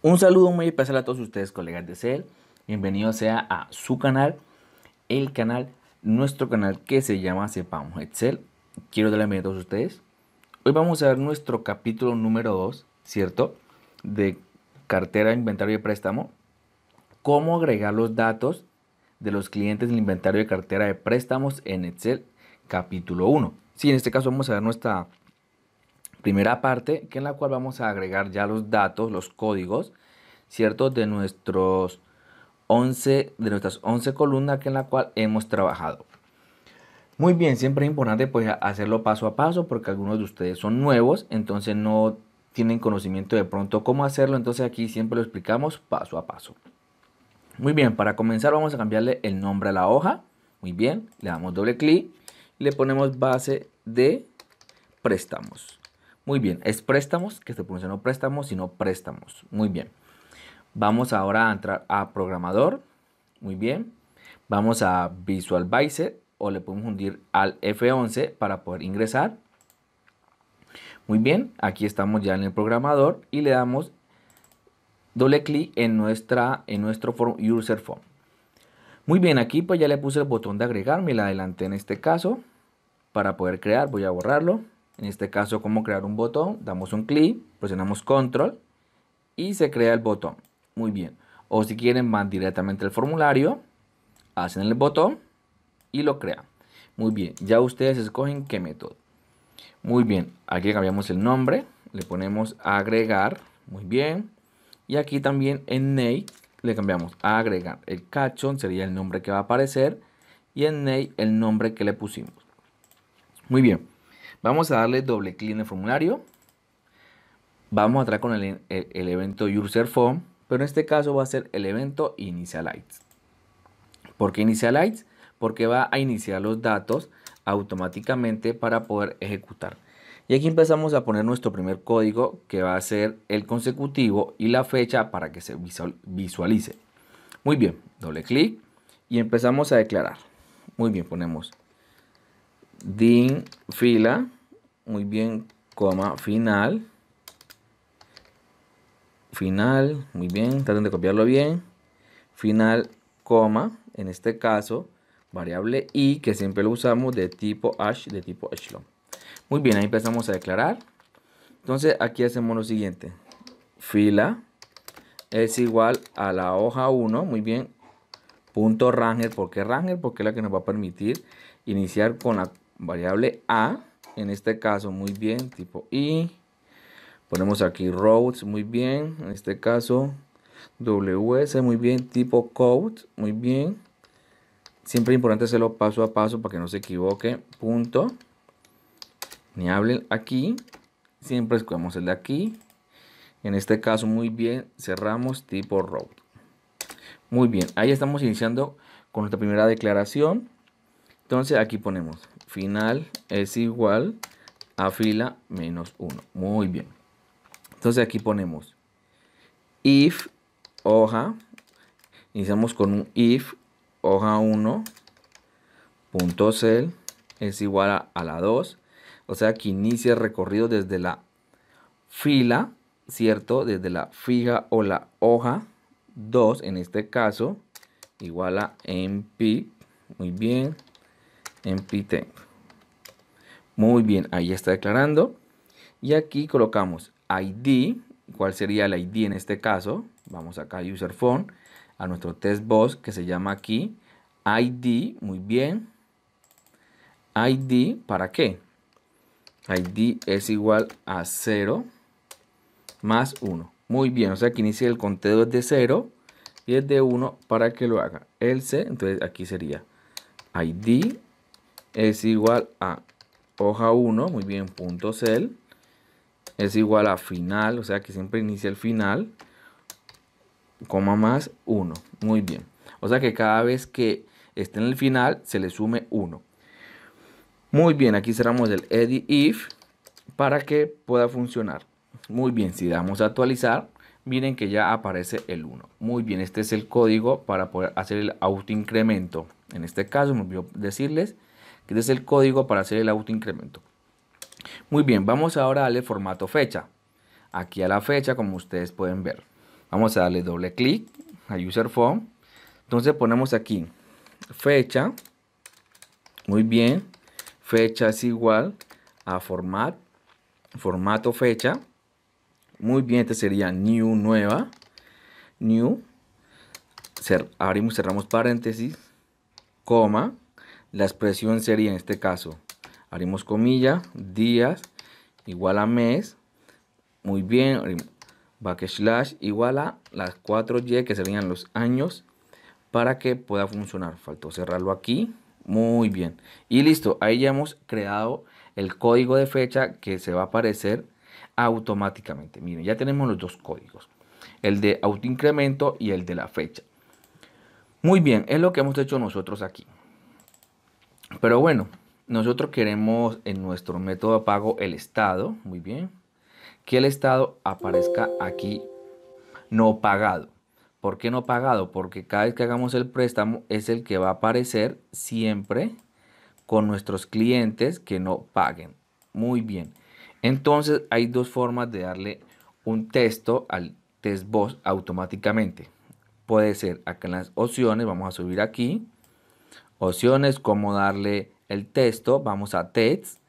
Un saludo muy especial a todos ustedes, colegas de Excel, Bienvenidos sea a su canal, el canal, nuestro canal que se llama Sepamos Excel. Quiero darle la bienvenida a todos ustedes. Hoy vamos a ver nuestro capítulo número 2, ¿cierto? De cartera, inventario y préstamo. Cómo agregar los datos de los clientes del inventario de cartera de préstamos en Excel, capítulo 1. Sí, en este caso vamos a ver nuestra primera parte, que en la cual vamos a agregar ya los datos, los códigos, ¿cierto? De, nuestros 11, de nuestras 11 columnas que en la cual hemos trabajado. Muy bien, siempre es importante pues hacerlo paso a paso porque algunos de ustedes son nuevos, entonces no tienen conocimiento de pronto cómo hacerlo, entonces aquí siempre lo explicamos paso a paso. Muy bien, para comenzar vamos a cambiarle el nombre a la hoja. Muy bien, le damos doble clic, le ponemos base de préstamos. Muy bien, es préstamos, que se pronuncia no préstamos, sino préstamos. Muy bien. Vamos ahora a entrar a programador. Muy bien. Vamos a Visual Basic o le podemos hundir al F11 para poder ingresar. Muy bien, aquí estamos ya en el programador y le damos doble clic en, nuestra, en nuestro form, user form. Muy bien, aquí pues ya le puse el botón de agregar, me la adelanté en este caso para poder crear, voy a borrarlo. En este caso, cómo crear un botón, damos un clic, presionamos control y se crea el botón. Muy bien. O si quieren, van directamente al formulario, hacen el botón y lo crean. Muy bien, ya ustedes escogen qué método. Muy bien, aquí cambiamos el nombre, le ponemos agregar, muy bien. Y aquí también en Name le cambiamos a agregar. El cachón sería el nombre que va a aparecer y en Name el nombre que le pusimos. Muy bien. Vamos a darle doble clic en el formulario. Vamos a entrar con el, evento User pero en este caso va a ser el evento Initialize. ¿Por qué Initialize? Porque va a iniciar los datos automáticamente para poder ejecutar. Y aquí empezamos a poner nuestro primer código que va a ser el consecutivo y la fecha para que se visualice. Muy bien, doble clic y empezamos a declarar. Muy bien, ponemos din fila, muy bien, coma final, final, muy bien, traten de copiarlo bien, final, coma, en este caso, variable i, que siempre lo usamos de tipo hash, de tipo echelon. Muy bien, ahí empezamos a declarar. Entonces, aquí hacemos lo siguiente. Fila es igual a la hoja 1, muy bien, punto ranger. porque ranger? Porque es la que nos va a permitir iniciar con la variable A, en este caso, muy bien, tipo I. Ponemos aquí roads, muy bien, en este caso, WS, muy bien, tipo code, muy bien. Siempre importante hacerlo paso a paso para que no se equivoque, punto. Ni hablen aquí, siempre escogemos el de aquí. En este caso, muy bien, cerramos tipo road. Muy bien, ahí estamos iniciando con nuestra primera declaración. Entonces aquí ponemos final es igual a fila menos 1. Muy bien. Entonces aquí ponemos if hoja, iniciamos con un if hoja 1 punto cell es igual a, la 2. O sea que inicia el recorrido desde la fila, ¿cierto? Desde la fija o la hoja 2 en este caso, igual a mp. Muy bien. Muy bien, ahí está declarando. Y aquí colocamos ID, ¿cuál sería el ID en este caso? Vamos acá a user phone, a nuestro test boss que se llama aquí ID, muy bien. ID, ¿para qué? ID es igual a 0 más 1. Muy bien, o sea que inicia el conteo de 0 y es de 1 para que lo haga. el c entonces aquí sería ID es igual a hoja 1, muy bien, punto cell es igual a final, o sea que siempre inicia el final, coma más 1, muy bien. O sea que cada vez que esté en el final se le sume 1. Muy bien, aquí cerramos el edit if para que pueda funcionar. Muy bien, si damos a actualizar, miren que ya aparece el 1. Muy bien, este es el código para poder hacer el autoincremento. En este caso me a decirles que este es el código para hacer el autoincremento. Muy bien, vamos ahora a darle formato fecha. Aquí a la fecha, como ustedes pueden ver. Vamos a darle doble clic a User Form. Entonces ponemos aquí fecha. Muy bien. Fecha es igual a format, formato fecha. Muy bien, este sería new nueva. New. abrimos, cerramos paréntesis. Coma. La expresión sería en este caso, abrimos comilla, días igual a mes. Muy bien, backslash igual a las 4Y que serían los años para que pueda funcionar. Faltó cerrarlo aquí. Muy bien. Y listo, ahí ya hemos creado el código de fecha que se va a aparecer automáticamente. Miren, ya tenemos los dos códigos. El de autoincremento y el de la fecha. Muy bien, es lo que hemos hecho nosotros aquí. Pero bueno, nosotros queremos en nuestro método de pago el estado, muy bien, que el estado aparezca aquí no pagado. ¿Por qué no pagado? Porque cada vez que hagamos el préstamo es el que va a aparecer siempre con nuestros clientes que no paguen. Muy bien. Entonces hay dos formas de darle un texto al test automáticamente. Puede ser acá en las opciones, vamos a subir aquí Opciones, como darle el texto. Vamos a text.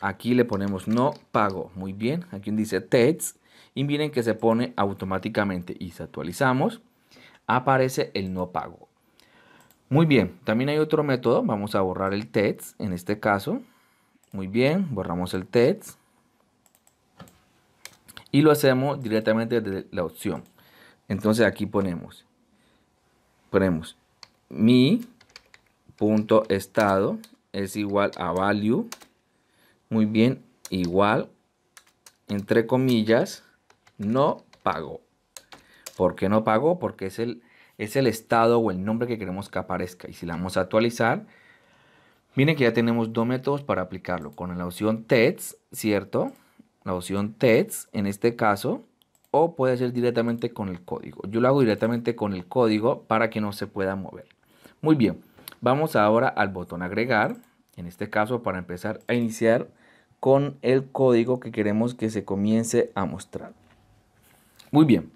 Aquí le ponemos no pago. Muy bien. Aquí dice text. Y miren que se pone automáticamente. Y si actualizamos, aparece el no pago. Muy bien. También hay otro método. Vamos a borrar el text en este caso. Muy bien. Borramos el text. Y lo hacemos directamente desde la opción. Entonces aquí ponemos. Ponemos mi punto estado es igual a value muy bien igual entre comillas no pago ¿por qué no pago? porque es el es el estado o el nombre que queremos que aparezca y si la vamos a actualizar miren que ya tenemos dos métodos para aplicarlo con la opción text cierto la opción text en este caso o puede ser directamente con el código yo lo hago directamente con el código para que no se pueda mover muy bien Vamos ahora al botón agregar, en este caso para empezar a iniciar con el código que queremos que se comience a mostrar. Muy bien.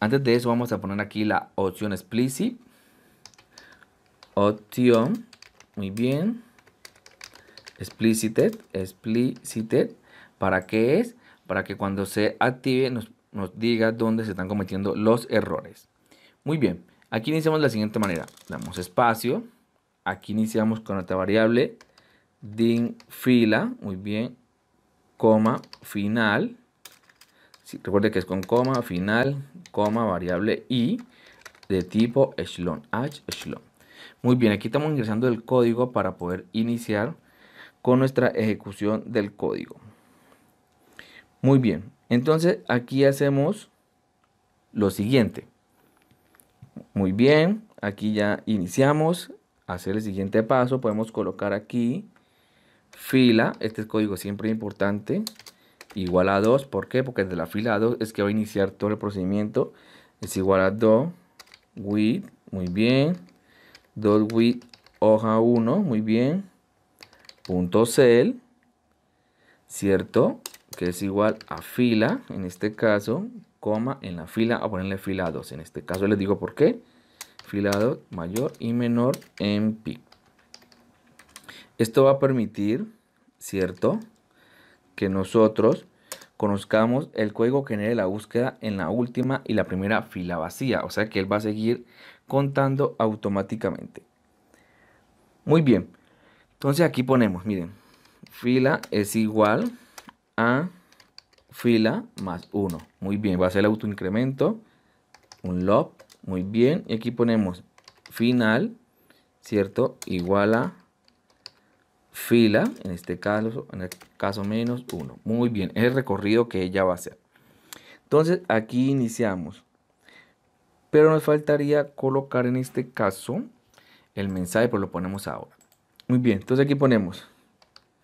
Antes de eso vamos a poner aquí la opción explicit. Opción. Muy bien. Explicited. Explicited. ¿Para qué es? Para que cuando se active nos, nos diga dónde se están cometiendo los errores. Muy bien. Aquí iniciamos de la siguiente manera. Damos espacio. Aquí iniciamos con nuestra variable din fila. Muy bien. Coma final. recuerde que es con coma final, coma variable i de tipo echelon. H echelon. Muy bien, aquí estamos ingresando el código para poder iniciar con nuestra ejecución del código. Muy bien, entonces aquí hacemos lo siguiente. Muy bien, aquí ya iniciamos. Hacer el siguiente paso, podemos colocar aquí fila, este código siempre es importante, igual a 2, ¿por qué? Porque desde la fila 2 es que va a iniciar todo el procedimiento, es igual a 2, with, muy bien, 2 with, hoja 1, muy bien, punto cell ¿cierto? Que es igual a fila, en este caso, coma, en la fila, a ponerle fila 2, en este caso les digo por qué, filado mayor y menor en pi. Esto va a permitir, ¿cierto? Que nosotros conozcamos el código que genere la búsqueda en la última y la primera fila vacía. O sea que él va a seguir contando automáticamente. Muy bien. Entonces aquí ponemos, miren, fila es igual a fila más 1. Muy bien, va a ser el autoincremento, un log muy bien, y aquí ponemos final, ¿cierto? Igual a fila, en este caso, en el caso menos 1. Muy bien, es el recorrido que ella va a hacer. Entonces, aquí iniciamos. Pero nos faltaría colocar en este caso el mensaje, pues lo ponemos ahora. Muy bien, entonces aquí ponemos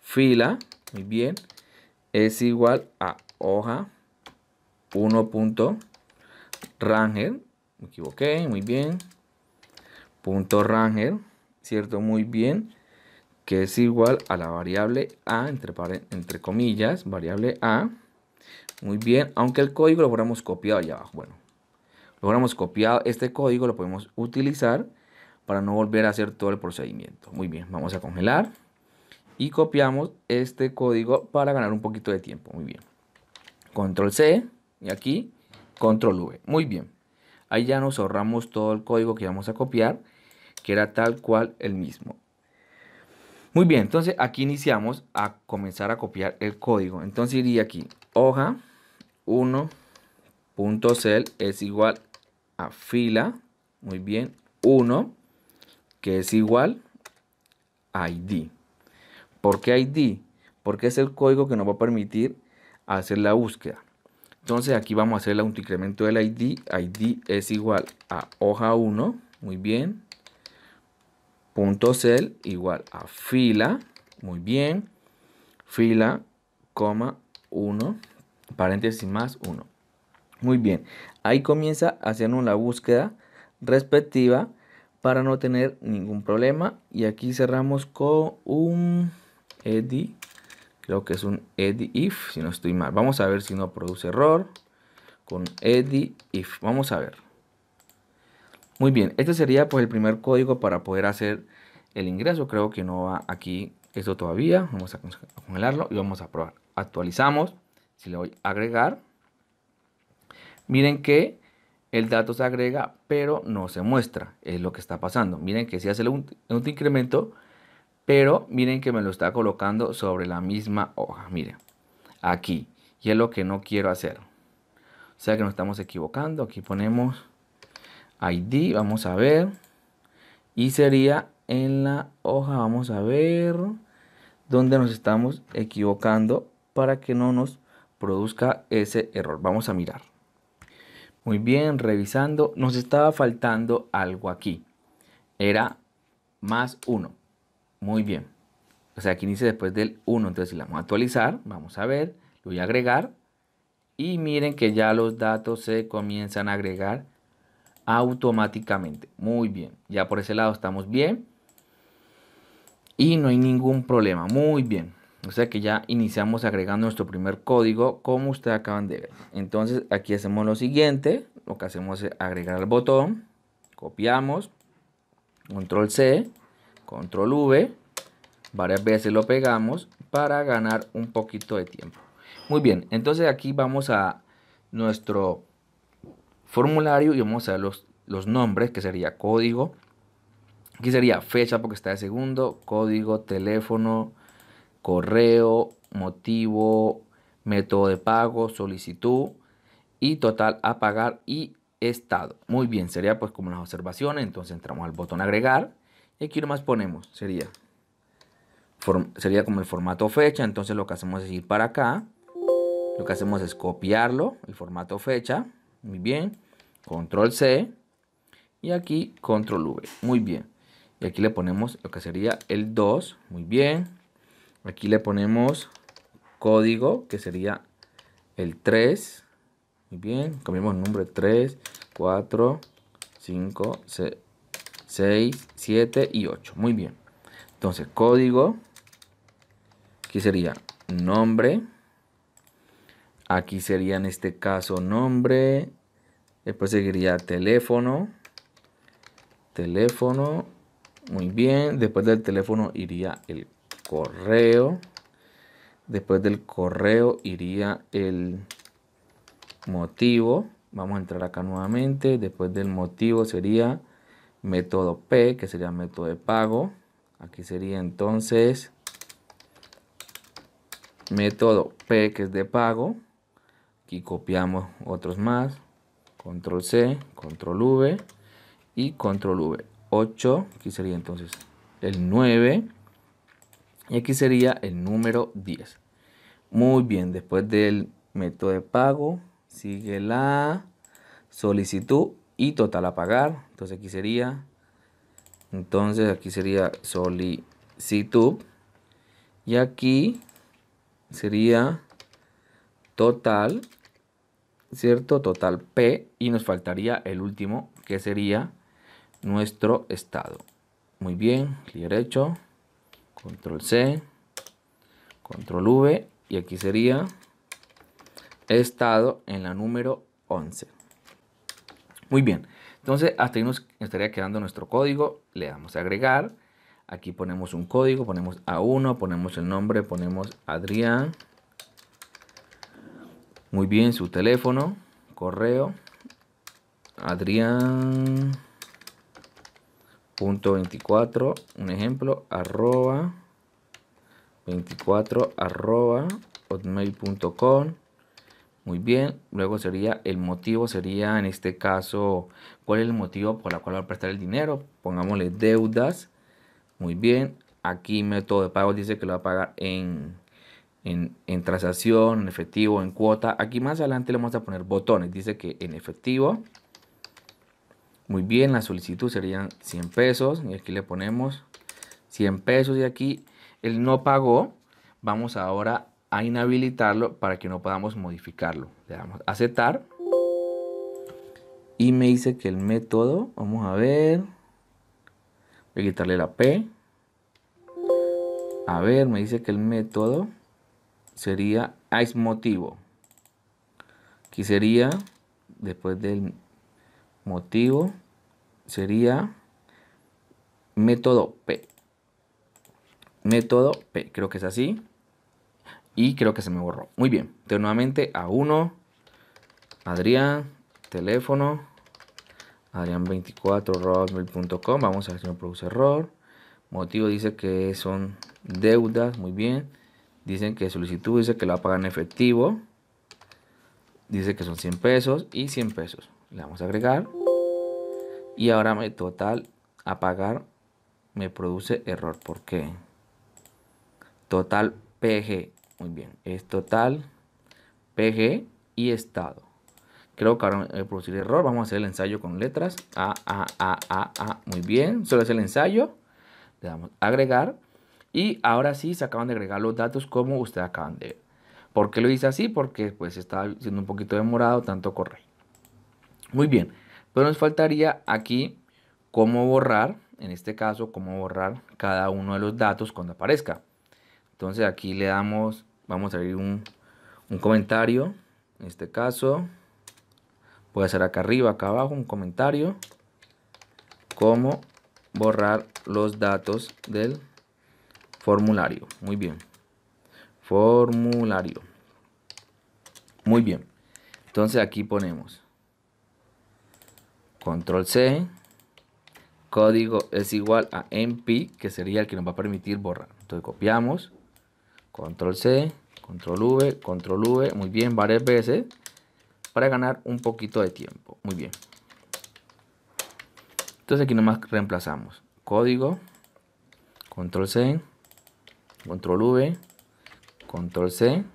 fila, muy bien, es igual a hoja 1 equivoqué, muy bien. Punto ranger, ¿cierto? Muy bien. Que es igual a la variable A, entre, entre comillas, variable A. Muy bien, aunque el código lo hubiéramos copiado allá abajo. Bueno, lo hubiéramos copiado, este código lo podemos utilizar para no volver a hacer todo el procedimiento. Muy bien, vamos a congelar y copiamos este código para ganar un poquito de tiempo. Muy bien. Control C y aquí control V. Muy bien. Ahí ya nos ahorramos todo el código que vamos a copiar, que era tal cual el mismo. Muy bien, entonces aquí iniciamos a comenzar a copiar el código. Entonces iría aquí, hoja 1.cell es igual a fila, muy bien, 1, que es igual a ID. ¿Por qué ID? Porque es el código que nos va a permitir hacer la búsqueda. Entonces aquí vamos a hacer el autoincremento del ID. ID es igual a hoja 1. Muy bien. Punto cell igual a fila. Muy bien. Fila, coma 1. Paréntesis más 1. Muy bien. Ahí comienza haciendo la búsqueda respectiva para no tener ningún problema. Y aquí cerramos con un edit Creo que es un edit if, si no estoy mal. Vamos a ver si no produce error con edit if. Vamos a ver. Muy bien, este sería pues el primer código para poder hacer el ingreso. Creo que no va aquí eso todavía. Vamos a congelarlo y vamos a probar. Actualizamos. Si le voy a agregar. Miren que el dato se agrega pero no se muestra. Es lo que está pasando. Miren que si hace un, un incremento pero miren que me lo está colocando sobre la misma hoja, miren, aquí, y es lo que no quiero hacer. O sea que nos estamos equivocando, aquí ponemos ID, vamos a ver, y sería en la hoja, vamos a ver, donde nos estamos equivocando para que no nos produzca ese error. Vamos a mirar. Muy bien, revisando, nos estaba faltando algo aquí. Era más uno, muy bien. O sea, aquí inicia después del 1. Entonces, si la vamos a actualizar, vamos a ver, lo voy a agregar. Y miren que ya los datos se comienzan a agregar automáticamente. Muy bien. Ya por ese lado estamos bien. Y no hay ningún problema. Muy bien. O sea que ya iniciamos agregando nuestro primer código como ustedes acaban de ver. Entonces aquí hacemos lo siguiente. Lo que hacemos es agregar el botón. Copiamos. Control C control V, varias veces lo pegamos para ganar un poquito de tiempo. Muy bien, entonces aquí vamos a nuestro formulario y vamos a ver los, los nombres, que sería código, aquí sería fecha porque está de segundo, código, teléfono, correo, motivo, método de pago, solicitud y total a pagar y estado. Muy bien, sería pues como las observaciones, entonces entramos al botón agregar y aquí nomás ponemos, sería, sería como el formato fecha. Entonces lo que hacemos es ir para acá. Lo que hacemos es copiarlo, el formato fecha. Muy bien. Control C. Y aquí control V. Muy bien. Y aquí le ponemos lo que sería el 2. Muy bien. Aquí le ponemos código que sería el 3. Muy bien. Cambiamos el número 3, 4, 5, 6. 6, 7 y 8. Muy bien. Entonces, código. Aquí sería nombre. Aquí sería en este caso nombre. Después seguiría teléfono. Teléfono. Muy bien. Después del teléfono iría el correo. Después del correo iría el motivo. Vamos a entrar acá nuevamente. Después del motivo sería método P, que sería método de pago. Aquí sería entonces método P, que es de pago. Aquí copiamos otros más. Control C, Control V y Control V. 8, aquí sería entonces el 9 y aquí sería el número 10. Muy bien, después del método de pago sigue la solicitud y total a pagar. Entonces aquí sería, entonces aquí sería solicitud y aquí sería total, ¿cierto? Total P y nos faltaría el último que sería nuestro estado. Muy bien, clic derecho, control C, control V y aquí sería estado en la número 11. Muy bien, entonces hasta ahí nos estaría quedando nuestro código, le damos a agregar, aquí ponemos un código, ponemos A1, ponemos el nombre, ponemos Adrián, muy bien, su teléfono, correo, adrián.24, un ejemplo, arroba, 24, arroba, hotmail.com, muy bien, luego sería el motivo, sería en este caso, ¿cuál es el motivo por el cual va a prestar el dinero? Pongámosle deudas. Muy bien, aquí método de pago dice que lo va a pagar en, transacción, en efectivo, en cuota. Aquí más adelante le vamos a poner botones, dice que en efectivo. Muy bien, la solicitud serían 100 pesos y aquí le ponemos 100 pesos y aquí el no pagó. Vamos ahora a inhabilitarlo para que no podamos modificarlo. Le damos aceptar. Y me dice que el método, vamos a ver, voy a quitarle la P. A ver, me dice que el método sería ice ah, motivo. Aquí sería, después del motivo, sería método P. Método P, creo que es así. Y creo que se me borró. Muy bien. Entonces nuevamente a 1. Adrián. Teléfono. Adrián24 Vamos a ver si no produce error. Motivo dice que son deudas. Muy bien. Dicen que solicitud dice que lo va a pagar en efectivo. Dice que son 100 pesos y 100 pesos. Le vamos a agregar. Y ahora me total a pagar me produce error. ¿Por qué? Total PG. Muy bien, es total, PG y estado. Creo que ahora a eh, producir error. Vamos a hacer el ensayo con letras. A, A, A, A, A. Muy bien, solo es el ensayo. Le damos agregar. Y ahora sí se acaban de agregar los datos como ustedes acaban de ver. ¿Por qué lo hice así? Porque pues estaba siendo un poquito demorado, tanto correr. Muy bien, pero nos faltaría aquí cómo borrar, en este caso, cómo borrar cada uno de los datos cuando aparezca. Entonces aquí le damos, vamos a abrir un, un comentario. En este caso, puede a hacer acá arriba, acá abajo, un comentario. Cómo borrar los datos del formulario. Muy bien. Formulario. Muy bien. Entonces aquí ponemos control C, código es igual a MP, que sería el que nos va a permitir borrar. Entonces copiamos. Control C, Control V, Control V, muy bien, varias veces para ganar un poquito de tiempo. Muy bien. Entonces aquí nomás reemplazamos código, Control C, Control V, Control C,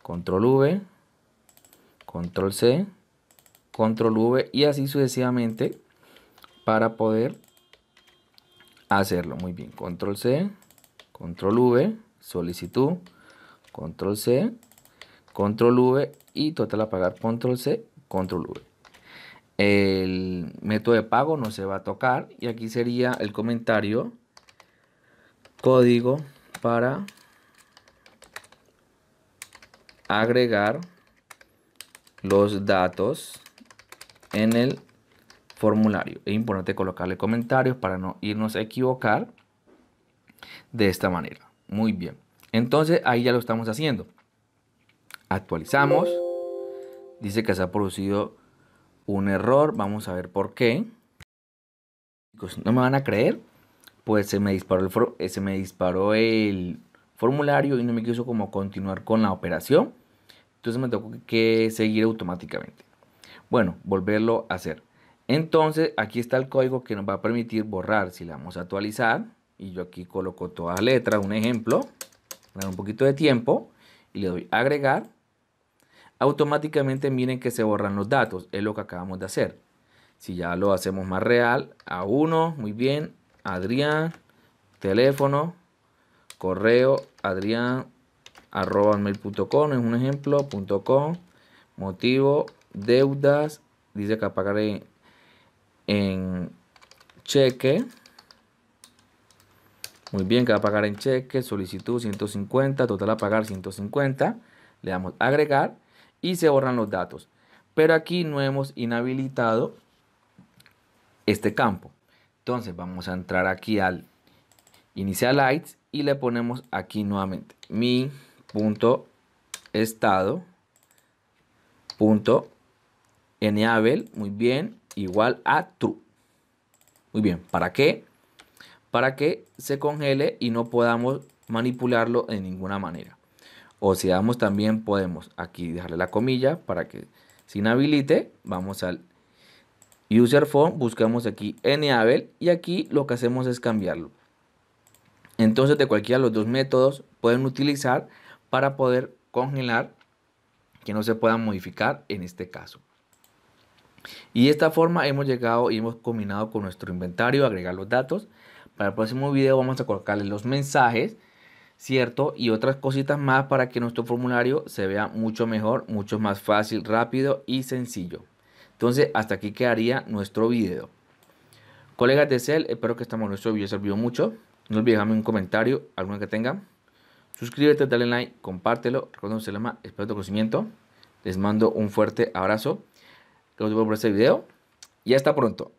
Control V, Control C, Control V y así sucesivamente para poder hacerlo. Muy bien, Control C, Control V, solicitud, control C, control V y total a pagar, control C, control V. El método de pago no se va a tocar y aquí sería el comentario código para agregar los datos en el formulario. Es importante colocarle comentarios para no irnos a equivocar de esta manera. Muy bien. Entonces ahí ya lo estamos haciendo. Actualizamos. Dice que se ha producido un error. Vamos a ver por qué. ¿No me van a creer? Pues se me disparó el, eh, me disparó el formulario y no me quiso como continuar con la operación. Entonces me tengo que seguir automáticamente. Bueno, volverlo a hacer. Entonces aquí está el código que nos va a permitir borrar. Si le vamos a actualizar y yo aquí coloco todas las letras, un ejemplo, dar un poquito de tiempo y le doy agregar, automáticamente miren que se borran los datos, es lo que acabamos de hacer. Si ya lo hacemos más real, a uno, muy bien, Adrián, teléfono, correo, adrián, arroba mail.com, es un ejemplo, punto .com, motivo, deudas, dice que apagaré en cheque, muy bien, que va a pagar en cheque, solicitud 150, total a pagar 150. Le damos agregar y se borran los datos. Pero aquí no hemos inhabilitado este campo. Entonces vamos a entrar aquí al Initialize y le ponemos aquí nuevamente mi punto estado punto enable muy bien igual a true muy bien para qué para que se congele y no podamos manipularlo de ninguna manera. O si damos también podemos aquí dejarle la comilla para que se inhabilite. Vamos al user form, buscamos aquí enable y aquí lo que hacemos es cambiarlo. Entonces de cualquiera de los dos métodos pueden utilizar para poder congelar que no se puedan modificar en este caso. Y de esta forma hemos llegado y hemos combinado con nuestro inventario, agregar los datos para el próximo video vamos a colocarle los mensajes, ¿cierto? Y otras cositas más para que nuestro formulario se vea mucho mejor, mucho más fácil, rápido y sencillo. Entonces, hasta aquí quedaría nuestro video. Colegas de Cell, espero que estamos nuestro video sirvió mucho. No olviden dejarme un comentario, alguno que tengan. Suscríbete, dale like, compártelo. Recuerden se llama Espero tu conocimiento. Les mando un fuerte abrazo. Gracias por este video. Y hasta pronto.